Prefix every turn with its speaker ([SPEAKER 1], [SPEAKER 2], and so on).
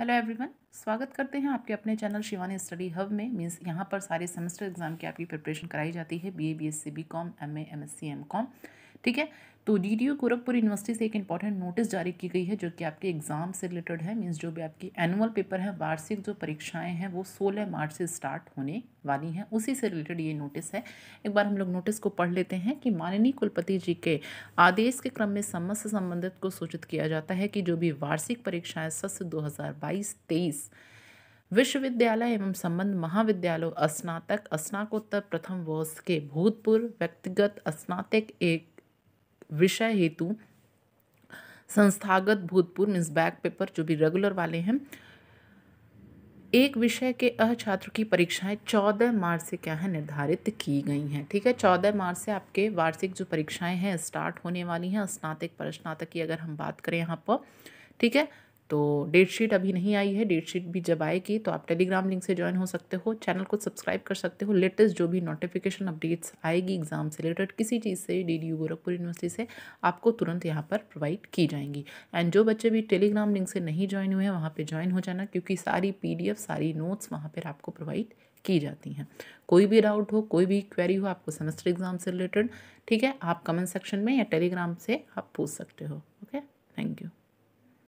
[SPEAKER 1] hello everyone स्वागत करते हैं आपके अपने चैनल शिवानी स्टडी हब में मींस यहाँ पर सारे सेमेस्टर एग्ज़ाम की आपकी प्रिपरेशन कराई जाती है BA BSc BCom MA MSc MCom ठीक है तो डी डी गोरखपुर यूनिवर्सिटी से एक इंपॉर्टेंट नोटिस जारी की गई है जो कि आपके एग्जाम से रिलेटेड है मीन्स जो भी आपकी एनुअल पेपर है वार्षिक जो परीक्षाएं हैं वो 16 मार्च से स्टार्ट होने वाली हैं उसी से रिलेटेड ये नोटिस है एक बार हम लोग नोटिस को पढ़ लेते हैं कि माननीय कुलपति जी के आदेश के क्रम में समस्त संबंधित को सूचित किया जाता है कि जो भी वार्षिक परीक्षाएँ सत्र दो हज़ार विश्वविद्यालय एवं संबंध महाविद्यालय स्नातक स्नाकोत्तर प्रथम वर्ष के भूतपूर्व व्यक्तिगत स्नातक एक विषय हेतु संस्थागत भूतपूर्व मीन्स बैक पेपर जो भी रेगुलर वाले हैं एक विषय के अह छात्र की परीक्षाएं चौदह मार्च से क्या है निर्धारित की गई हैं ठीक है चौदह मार्च से आपके वार्षिक जो परीक्षाएं हैं स्टार्ट होने वाली हैं स्नातक पर स्नातक की अगर हम बात करें यहाँ पर ठीक है तो डेट शीट अभी नहीं आई है डेट शीट भी जब आएगी तो आप टेलीग्राम लिंक से ज्वाइन हो सकते हो चैनल को सब्सक्राइब कर सकते हो लेटेस्ट जो भी नोटिफिकेशन अपडेट्स आएगी एग्ज़ाम से रिलेटेड किसी चीज़ से डी डी गोरखपुर यूनिवर्सिटी से आपको तुरंत यहाँ पर प्रोवाइड की जाएंगी एंड जो बच्चे भी टेलीग्राम लिंक से नहीं ज्वाइन हुए हैं वहाँ पर ज्वाइन हो जाना क्योंकि सारी पी सारी नोट्स वहाँ पर आपको प्रोवाइड की जाती हैं कोई भी डाउट हो कोई भी क्वेरी हो आपको सेमेस्टर एग्ज़ाम से रिलेटेड ठीक है आप कमेंट सेक्शन में या टेलीग्राम से आप पूछ सकते हो ओके थैंक यू